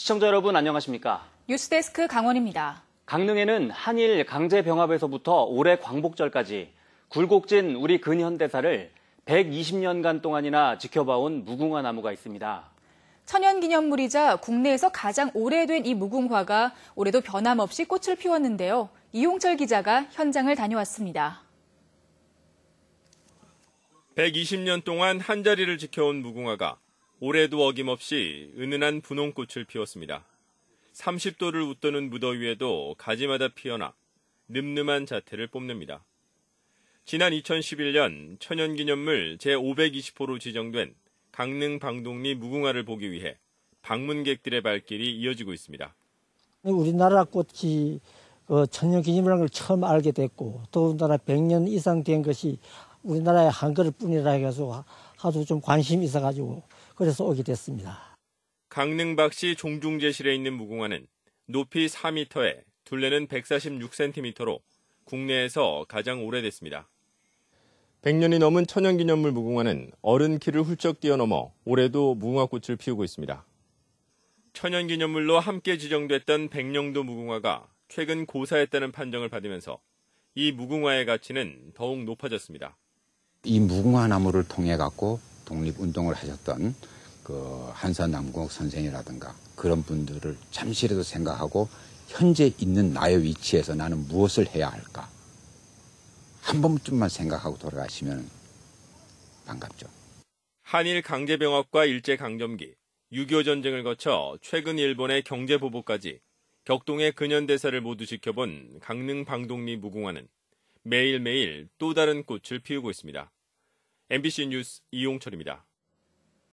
시청자 여러분 안녕하십니까? 뉴스데스크 강원입니다. 강릉에는 한일 강제 병합에서부터 올해 광복절까지 굴곡진 우리 근현대사를 120년간 동안이나 지켜봐온 무궁화 나무가 있습니다. 천연기념물이자 국내에서 가장 오래된 이 무궁화가 올해도 변함없이 꽃을 피웠는데요. 이용철 기자가 현장을 다녀왔습니다. 120년 동안 한자리를 지켜온 무궁화가 올해도 어김없이 은은한 분홍꽃을 피웠습니다. 30도를 웃도는 무더위에도 가지마다 피어나 늠름한 자태를 뽐냅니다. 지난 2011년 천연기념물 제520호로 지정된 강릉 방독리 무궁화를 보기 위해 방문객들의 발길이 이어지고 있습니다. 우리나라 꽃이 그 천연기념이라 처음 알게 됐고 더군다나 100년 이상 된 것이 우리나라의 한글 뿐이라 해서 아주 좀 관심이 있어가지고 그래서 오게 됐습니다. 강릉 박씨 종중제실에 있는 무궁화는 높이 4m에 둘레는 146cm로 국내에서 가장 오래됐습니다. 100년이 넘은 천연기념물 무궁화는 어른 키를 훌쩍 뛰어넘어 올해도 무궁화꽃을 피우고 있습니다. 천연기념물로 함께 지정됐던 백령도 무궁화가 최근 고사했다는 판정을 받으면서 이 무궁화의 가치는 더욱 높아졌습니다. 이 무궁화나무를 통해 갖고 독립운동을 하셨던 그한산남국 선생이라든가 그런 분들을 잠시라도 생각하고 현재 있는 나의 위치에서 나는 무엇을 해야 할까 한 번쯤만 생각하고 돌아가시면 반갑죠. 한일 강제병합과 일제 강점기, 6.25 전쟁을 거쳐 최근 일본의 경제 보복까지 격동의 근현대사를 모두 지켜본 강릉 방독리 무궁화는 매일매일 또 다른 꽃을 피우고 있습니다. MBC 뉴스 이용철입니다.